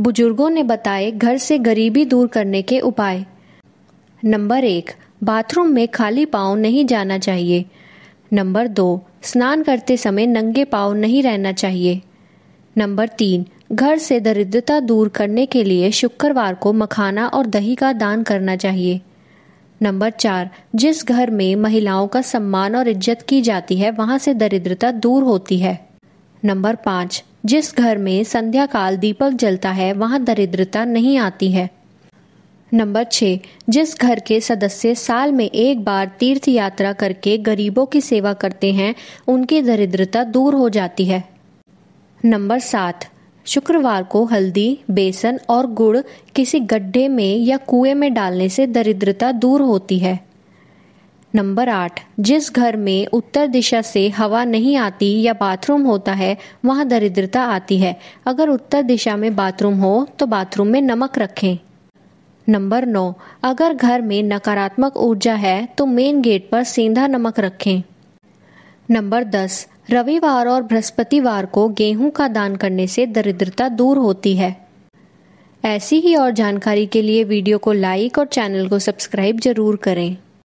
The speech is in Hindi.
बुजुर्गों ने बताए घर से गरीबी दूर करने के उपाय नंबर एक बाथरूम में खाली पाँव नहीं जाना चाहिए नंबर दो स्नान करते समय नंगे पाँव नहीं रहना चाहिए नंबर तीन घर से दरिद्रता दूर करने के लिए शुक्रवार को मखाना और दही का दान करना चाहिए नंबर चार जिस घर में महिलाओं का सम्मान और इज्जत की जाती है वहां से दरिद्रता दूर होती है नंबर पाँच जिस घर में संध्या काल दीपक जलता है वहाँ दरिद्रता नहीं आती है नंबर छ जिस घर के सदस्य साल में एक बार तीर्थ यात्रा करके गरीबों की सेवा करते हैं उनकी दरिद्रता दूर हो जाती है नंबर सात शुक्रवार को हल्दी बेसन और गुड़ किसी गड्ढे में या कुएं में डालने से दरिद्रता दूर होती है नंबर आठ जिस घर में उत्तर दिशा से हवा नहीं आती या बाथरूम होता है वहाँ दरिद्रता आती है अगर उत्तर दिशा में बाथरूम हो तो बाथरूम में नमक रखें नंबर नौ अगर घर में नकारात्मक ऊर्जा है तो मेन गेट पर सेंधा नमक रखें नंबर दस रविवार और बृहस्पतिवार को गेहूं का दान करने से दरिद्रता दूर होती है ऐसी ही और जानकारी के लिए वीडियो को लाइक और चैनल को सब्सक्राइब जरूर करें